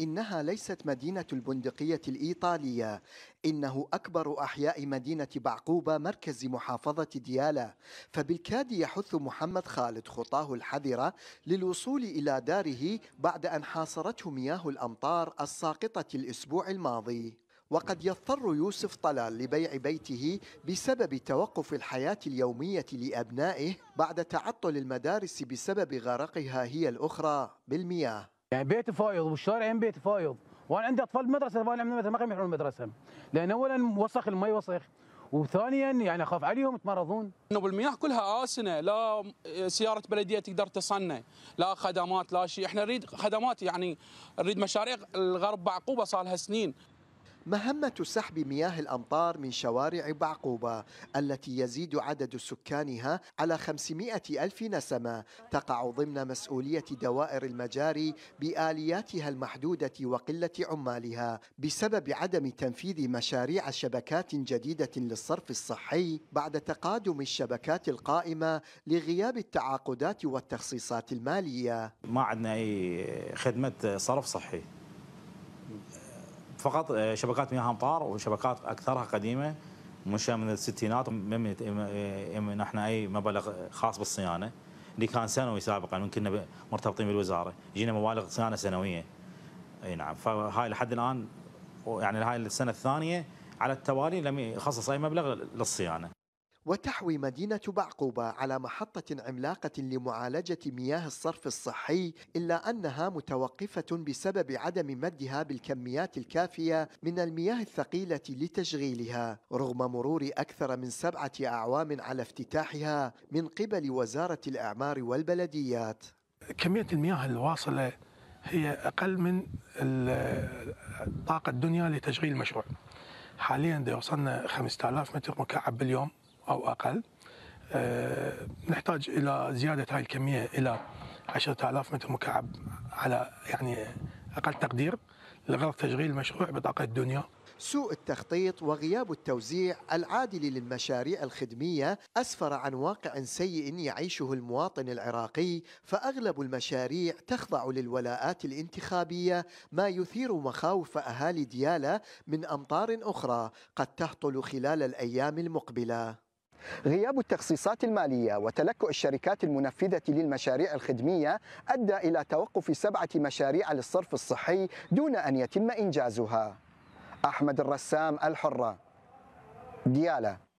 إنها ليست مدينة البندقية الإيطالية إنه أكبر أحياء مدينة بعقوبة مركز محافظة ديالى فبالكاد يحث محمد خالد خطاه الحذرة للوصول إلى داره بعد أن حاصرته مياه الأمطار الساقطة الأسبوع الماضي وقد يضطر يوسف طلال لبيع بيته بسبب توقف الحياة اليومية لأبنائه بعد تعطل المدارس بسبب غرقها هي الأخرى بالمياه يعني بيت فايض والشارع بيت فايض وانا عندي اطفال بالمدرسه فانا ما يقدرون يروحون المدرسه لان اولا وسخ المي وسخ وثانيا يعني اخاف عليهم يتمرضون. انه بالمياه كلها اسنه لا سياره بلديه تقدر تصنع لا خدمات لا شيء احنا نريد خدمات يعني نريد مشاريع الغرب بعقوبه صار لها سنين. مهمة سحب مياه الأمطار من شوارع بعقوبة التي يزيد عدد سكانها على 500 ألف نسمة تقع ضمن مسؤولية دوائر المجاري بآلياتها المحدودة وقلة عمالها بسبب عدم تنفيذ مشاريع شبكات جديدة للصرف الصحي بعد تقادم الشبكات القائمة لغياب التعاقدات والتخصيصات المالية ما عندنا أي خدمة صرف صحي فقط آه، شبكات مياه امطار وشبكات اكثرها قديمه مش من الستينات مم آه، نحن اي مبلغ خاص بالصيانه اللي كان سنوي سابقا من كنا مرتبطين بالوزاره يجينا مبالغ صيانه سنويه اي نعم فهاي لحد الان يعني هاي السنه الثانيه على التوالي لم يخصص اي مبلغ للصيانه وتحوي مدينة بعقوبة على محطة عملاقة لمعالجة مياه الصرف الصحي إلا أنها متوقفة بسبب عدم مدها بالكميات الكافية من المياه الثقيلة لتشغيلها رغم مرور أكثر من سبعة أعوام على افتتاحها من قبل وزارة الإعمار والبلديات كمية المياه الواصلة هي أقل من طاقة الدنيا لتشغيل المشروع حاليا وصلنا 5000 متر مكعب باليوم أو أقل آه، نحتاج إلى زيادة هاي الكمية إلى 10000 متر مكعب على يعني أقل تقدير لغرض تشغيل مشروع بطاقة الدنيا سوء التخطيط وغياب التوزيع العادل للمشاريع الخدميه اسفر عن واقع سيء يعيشه المواطن العراقي فاغلب المشاريع تخضع للولاءات الانتخابيه ما يثير مخاوف اهالي دياله من امطار اخرى قد تهطل خلال الايام المقبله غياب التخصيصات المالية وتلكؤ الشركات المنفذة للمشاريع الخدمية أدى إلى توقف سبعة مشاريع للصرف الصحي دون أن يتم إنجازها أحمد الرسام الحرة ديالة